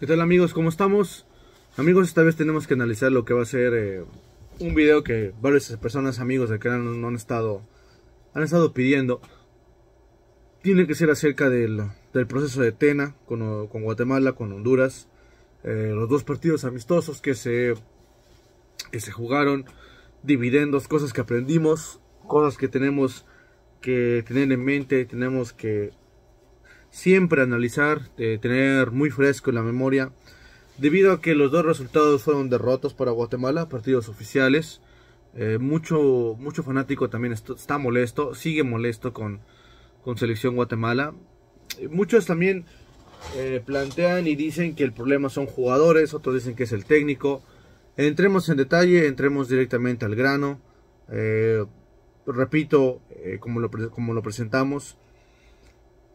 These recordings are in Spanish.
¿Qué tal amigos? ¿Cómo estamos? Amigos, esta vez tenemos que analizar lo que va a ser eh, un video que varias personas, amigos de canal, no, han estado han estado pidiendo. Tiene que ser acerca del, proceso de Tena con, Guatemala, con Honduras. Eh, los dos partidos amistosos que se, que se jugaron. Dividendos, cosas que aprendimos, cosas que tenemos que tener en mente, tenemos que siempre analizar, eh, tener muy fresco en la memoria, debido a que los dos resultados fueron derrotas para Guatemala, partidos oficiales. Eh, mucho, mucho fanático también está, molesto, sigue molesto con, con Selección Guatemala. Eh, muchos también plantean y dicen que el problema son jugadores, otros dicen que es el técnico. Entremos en detalle, entremos directamente al grano. repito, como, lo, como lo presentamos,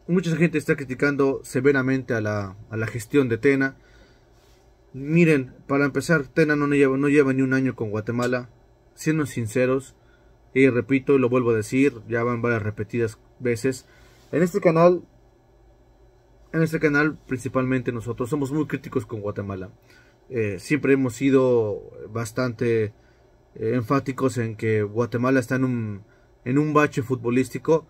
Mucha gente está criticando severamente a la, a la gestión de Tena. Miren, para empezar, Tena no lleva, no lleva ni un año con Guatemala. Siendo sinceros, y repito, lo vuelvo a decir, ya van varias repetidas veces. En este canal, en este canal principalmente nosotros somos muy críticos con Guatemala. Eh, siempre hemos sido bastante eh, enfáticos en que Guatemala está en un, en un bache futbolístico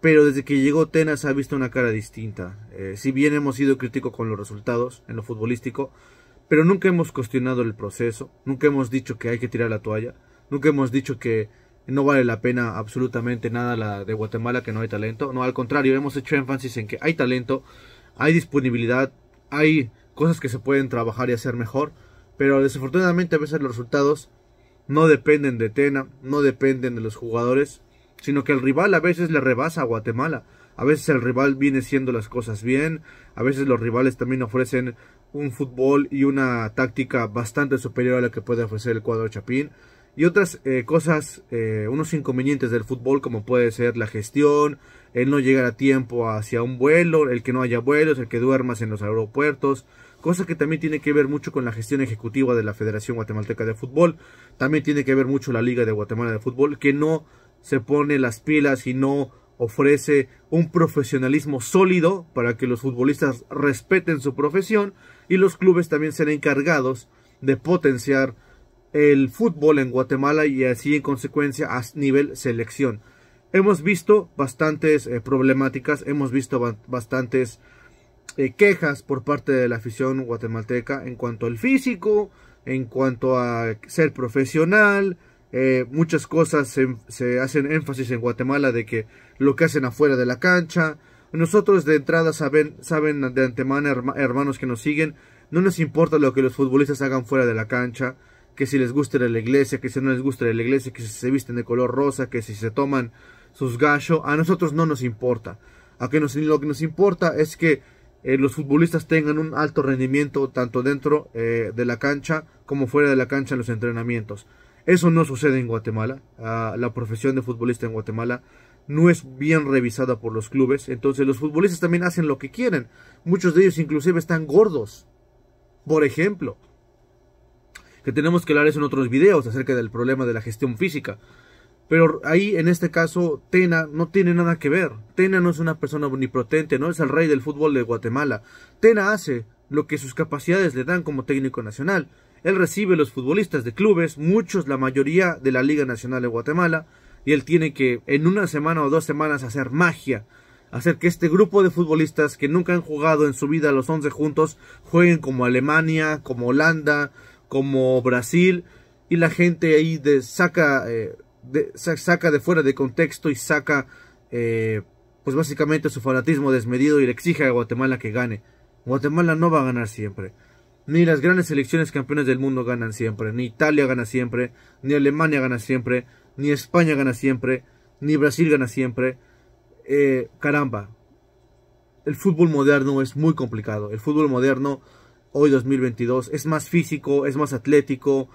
pero desde que llegó Tena se ha visto una cara distinta. Eh, si bien hemos sido críticos con los resultados en lo futbolístico, pero nunca hemos cuestionado el proceso, nunca hemos dicho que hay que tirar la toalla, nunca hemos dicho que no vale la pena absolutamente nada la de Guatemala que no hay talento. No, al contrario, hemos hecho énfasis en que hay talento, hay disponibilidad, hay cosas que se pueden trabajar y hacer mejor, pero desafortunadamente a veces los resultados no dependen de Tena, no dependen de los jugadores, sino que el rival a veces le rebasa a Guatemala. A veces el rival viene siendo las cosas bien, a veces los rivales también ofrecen un fútbol y una táctica bastante superior a la que puede ofrecer el cuadro Chapín. Y otras eh, cosas, eh, unos inconvenientes del fútbol como puede ser la gestión, el no llegar a tiempo hacia un vuelo, el que no haya vuelos, el que duermas en los aeropuertos, cosa que también tiene que ver mucho con la gestión ejecutiva de la Federación Guatemalteca de Fútbol, también tiene que ver mucho la Liga de Guatemala de Fútbol, que no se pone las pilas y no ofrece un profesionalismo sólido para que los futbolistas respeten su profesión y los clubes también serán encargados de potenciar el fútbol en Guatemala y así en consecuencia a nivel selección. Hemos visto bastantes eh, problemáticas, hemos visto bastantes eh, quejas por parte de la afición guatemalteca en cuanto al físico, en cuanto a ser profesional, eh, muchas cosas se, hacen énfasis en Guatemala de que lo que hacen afuera de la cancha. Nosotros de entrada saben, saben de antemano, hermanos que nos siguen, no nos importa lo que los futbolistas hagan fuera de la cancha, que si les guste la iglesia, que si no les guste la iglesia, que si se visten de color rosa, que si se toman sus gallos a nosotros no nos importa. A que lo que nos importa es que eh, los futbolistas tengan un alto rendimiento tanto dentro eh, de la cancha como fuera de la cancha en los entrenamientos. Eso no sucede en Guatemala. Ah, la profesión de futbolista en Guatemala no es bien revisada por los clubes. Entonces los futbolistas también hacen lo que quieren. Muchos de ellos inclusive están gordos. Por ejemplo. Que tenemos que hablar eso en otros videos acerca del problema de la gestión física. Pero ahí en este caso Tena no tiene nada que ver. Tena no es una persona omnipotente, no es el rey del fútbol de Guatemala. Tena hace lo que sus capacidades le dan como técnico nacional. Él recibe los futbolistas de clubes, muchos, la mayoría de la Liga Nacional de Guatemala, y él tiene que en una semana o dos semanas hacer magia, hacer que este grupo de futbolistas que nunca han jugado en su vida los 11 juntos jueguen como Alemania, como Holanda, como Brasil, y la gente ahí de, saca, eh, de, saca de fuera de contexto y saca, eh, pues básicamente su fanatismo desmedido y le exige a Guatemala que gane. Guatemala no va a ganar siempre. Ni las grandes selecciones campeonas del mundo ganan siempre, ni Italia gana siempre, ni Alemania gana siempre, ni España gana siempre, ni Brasil gana siempre. Eh, caramba, el fútbol moderno es muy complicado. El fútbol moderno hoy 2022 es más físico, es más atlético,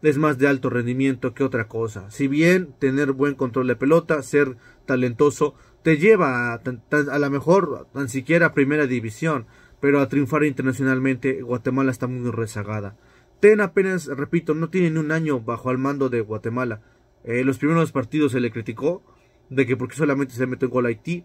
es más de alto rendimiento que otra cosa. Si bien tener buen control de pelota, ser talentoso, te lleva a, la mejor, tan siquiera a primera división pero a triunfar internacionalmente Guatemala está muy rezagada. Ten apenas, repito, no tiene ni un año bajo el mando de Guatemala. Eh, los primeros partidos se le criticó de que porque solamente se metió en gol a Haití.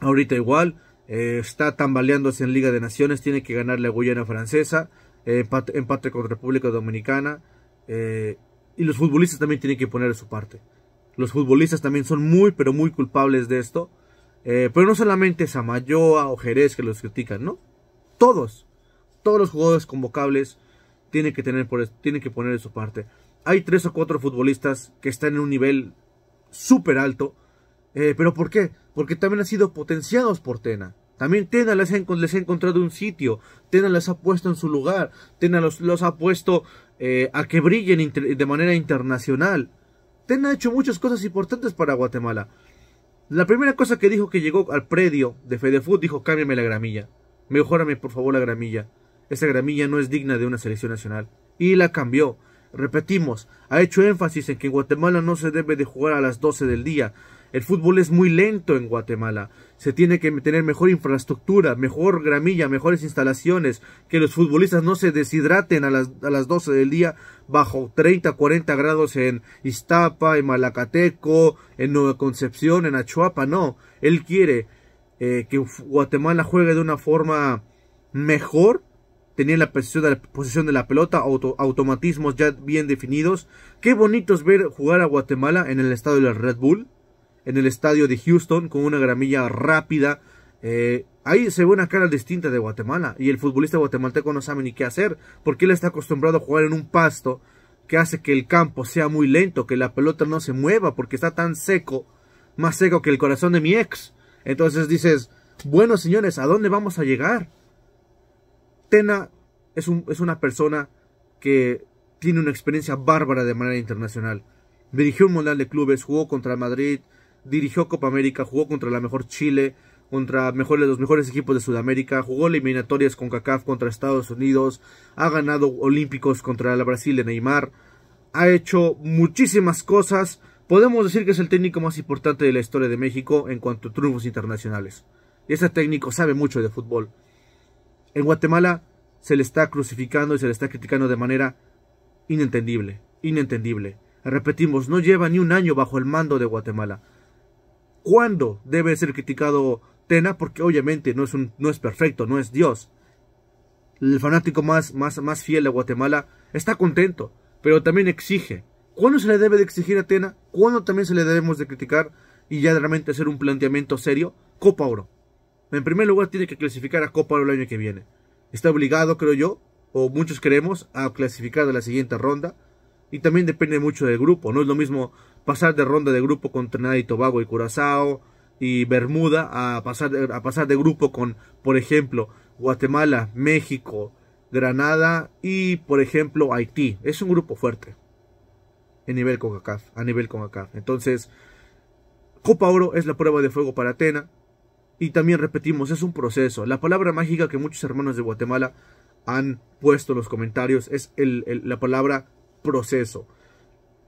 Ahorita igual, eh, está tambaleándose en Liga de Naciones, tiene que ganarle a Guyana Francesa, eh, empate, con República Dominicana. y los futbolistas también tienen que poner su parte. Los futbolistas también son muy, pero muy culpables de esto. Eh, pero no solamente Samayoa o Jerez que los critican, ¿no? Todos, todos los jugadores convocables tienen que, tener tienen que poner de su parte. Hay tres o cuatro futbolistas que están en un nivel súper alto. Eh, ¿Pero por qué? Porque también han sido potenciados por Tena. También Tena les ha, les ha encontrado un sitio, Tena les ha puesto en su lugar, Tena los, los ha puesto eh, a que brillen de manera internacional. Tena ha hecho muchas cosas importantes para Guatemala. La primera cosa que dijo que llegó al predio de Fedefut dijo, cámbiame la gramilla. Mejórame por favor la gramilla. Esa gramilla no es digna de una selección nacional. Y la cambió. Repetimos, ha hecho énfasis en que en Guatemala no se debe de jugar a las 12 del día, el fútbol es muy lento en Guatemala. Se tiene que tener mejor infraestructura, mejor gramilla, mejores instalaciones, que los futbolistas no se deshidraten a las, a las 12 del día bajo 30, 40 grados en Iztapa, en Malacateco, en Nueva Concepción, en Achuapa. No, él quiere eh, que Guatemala juegue de una forma mejor Tenía la posición de la, de la pelota, automatismos ya bien definidos. Qué bonito es ver jugar a Guatemala en el estadio la Red Bull en el estadio de Houston con una gramilla rápida. Eh, ahí se ve una cara distinta de Guatemala y el futbolista guatemalteco no sabe ni qué hacer porque él está acostumbrado a jugar en un pasto que hace que el campo sea muy lento, que la pelota no se mueva porque está tan seco, más seco que el corazón de mi ex. Entonces dices, bueno señores, ¿a dónde vamos a llegar? Tena es, un, es una persona que tiene una experiencia bárbara de manera internacional. Dirigió un Mundial de Clubes, jugó contra Madrid, dirigió Copa América, jugó contra la mejor Chile, contra mejores, los mejores equipos de Sudamérica, jugó eliminatorias con CACAF contra Estados Unidos, ha ganado olímpicos contra la Brasil de Neymar, ha hecho muchísimas cosas. Podemos decir que es el técnico más importante de la historia de México en cuanto a triunfos internacionales. Y ese técnico sabe mucho de fútbol. En Guatemala se le está crucificando y se le está criticando de manera inentendible, inentendible. Repetimos, no lleva ni un año bajo el mando de Guatemala cuándo debe ser criticado Tena, porque obviamente no es, no es perfecto, no es Dios. El fanático más, más, más fiel a Guatemala está contento, pero también exige. ¿Cuándo se le debe de exigir a Tena? ¿Cuándo también se le debemos de criticar y ya realmente hacer un planteamiento serio? Copa Oro. En primer lugar tiene que clasificar a Copa Oro el año que viene. Está obligado, creo yo, o muchos creemos, a clasificar a la siguiente ronda. Y también depende mucho del grupo. No es lo mismo pasar de ronda de grupo con Trinidad y Tobago y Curazao y Bermuda a pasar, a pasar de grupo con, por ejemplo, Guatemala, México, Granada y, por ejemplo, Haití. Es un grupo fuerte. En nivel con a nivel Entonces, Copa Oro es la prueba de fuego para Atena. Y también repetimos, es un proceso. La palabra mágica que muchos hermanos de Guatemala han puesto en los comentarios es el, la palabra proceso.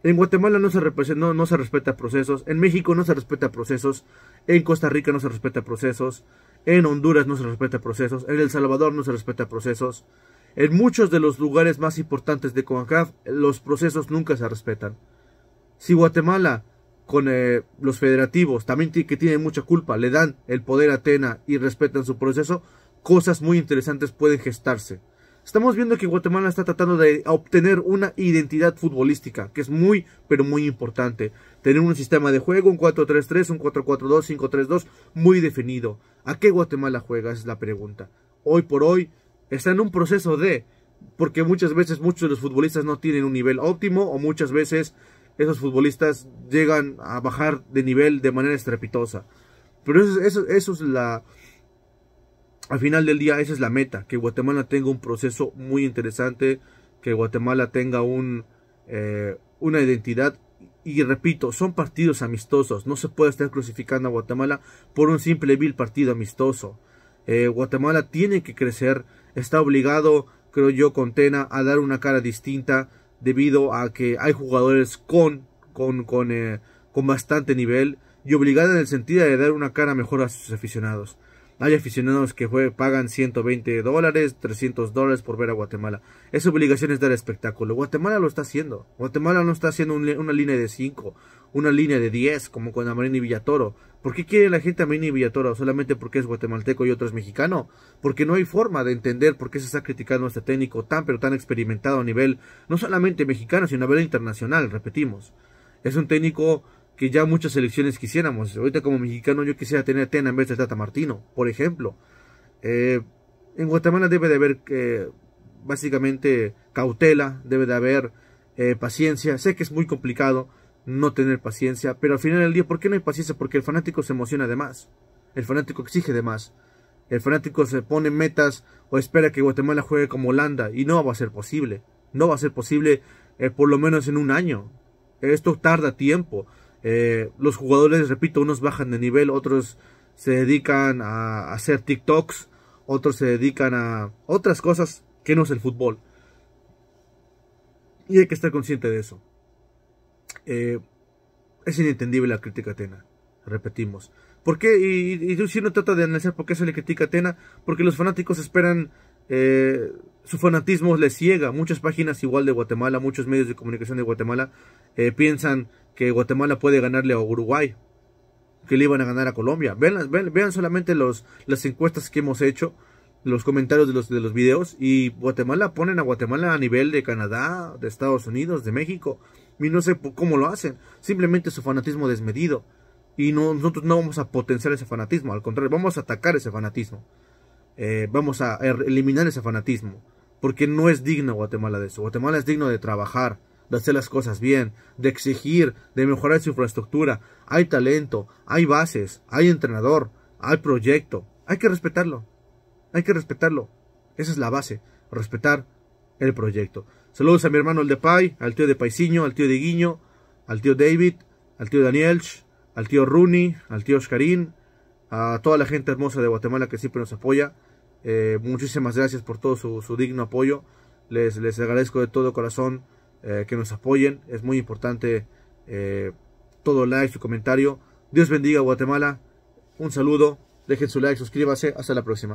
En Guatemala no se, no, se respeta procesos, en México no se respeta procesos, en Costa Rica no se respeta procesos, en Honduras no se respeta procesos, en El Salvador no se respeta procesos. En muchos de los lugares más importantes de CONCACAF los procesos nunca se respetan. Si Guatemala con eh, los federativos, también que tienen mucha culpa, le dan el poder a Atena y respetan su proceso, cosas muy interesantes pueden gestarse. Estamos viendo que Guatemala está tratando de obtener una identidad futbolística, que es muy, pero muy importante. Tener un sistema de juego, un 4-3-3, un 4-4-2, 5-3-2, muy definido. ¿A qué Guatemala juega? es la pregunta. Hoy por hoy está en un proceso de, porque muchas veces muchos de los futbolistas no tienen un nivel óptimo o muchas veces esos futbolistas llegan a bajar de nivel de manera estrepitosa. Pero eso, eso, eso es la, al final del día esa es la meta, que Guatemala tenga un proceso muy interesante, que Guatemala tenga un, eh, una identidad. Y repito, son partidos amistosos, no se puede estar crucificando a Guatemala por un simple vil partido amistoso. Eh, Guatemala tiene que crecer, está obligado, creo yo, con Tena a dar una cara distinta debido a que hay jugadores con, con, con, eh, con bastante nivel y obligada en el sentido de dar una cara mejor a sus aficionados. Hay aficionados que pagan 120 dólares, 300 dólares por ver a Guatemala. Es obligación es dar espectáculo. Guatemala lo está haciendo. Guatemala no está haciendo una línea de 5, una línea de 10, como con Amarini y Villatoro. ¿Por qué quiere la gente a y Villatoro? ¿Solamente porque es guatemalteco y otro es mexicano? Porque no hay forma de entender por qué se está criticando a este técnico tan pero tan experimentado a nivel no solamente mexicano, sino a nivel internacional, repetimos. Es un técnico que ya muchas elecciones quisiéramos. Ahorita como mexicano yo quisiera tener a Tena en vez de Tata Martino, por ejemplo. Eh, en Guatemala debe de haber eh, básicamente cautela, debe de haber eh, paciencia. Sé que es muy complicado no tener paciencia, pero al final del día, ¿por qué no hay paciencia? Porque el fanático se emociona de más, el fanático exige de más, el fanático se pone metas o espera que Guatemala juegue como Holanda y no va a ser posible, no va a ser posible por lo menos en un año. Esto tarda tiempo. Eh, los jugadores, repito, unos bajan de nivel, otros se dedican a hacer TikToks, otros se dedican a otras cosas que no es el fútbol. Y hay que estar consciente de eso. Eh, es inentendible la crítica a Atena, repetimos. ¿Por qué? Y, y, si no trata de analizar por qué se le critica Atena, porque los fanáticos esperan eh, su fanatismo le ciega. Muchas páginas igual de Guatemala, muchos medios de comunicación de Guatemala eh, piensan que Guatemala puede ganarle a Uruguay, que le iban a ganar a Colombia. Vean, solamente los, las encuestas que hemos hecho, los comentarios de los, de los videos y Guatemala ponen a Guatemala a nivel de Canadá, de Estados Unidos, de México. Y no sé cómo lo hacen. Simplemente su fanatismo desmedido. Y no, nosotros no vamos a potenciar ese fanatismo, al contrario, vamos a atacar ese fanatismo. Eh, vamos a er, eliminar ese fanatismo, porque no es digno Guatemala de eso. Guatemala es digno de trabajar, de hacer las cosas bien, de exigir, de mejorar su infraestructura. Hay talento, hay bases, hay entrenador, hay proyecto. Hay que respetarlo. Hay que respetarlo. Esa es la base, respetar el proyecto. Saludos a mi hermano el de Pai, al tío de Paisiño, al tío de Guiño, al tío David, al tío Daniel, al tío Rooney, al tío Oscarín, a toda la gente hermosa de Guatemala que siempre nos apoya. Eh, muchísimas gracias por todo su, su digno apoyo. Les, les, agradezco de todo corazón eh, que nos apoyen. Es muy importante eh, todo like, su comentario. Dios bendiga Guatemala. Un saludo. Dejen su like, suscríbase. Hasta la próxima.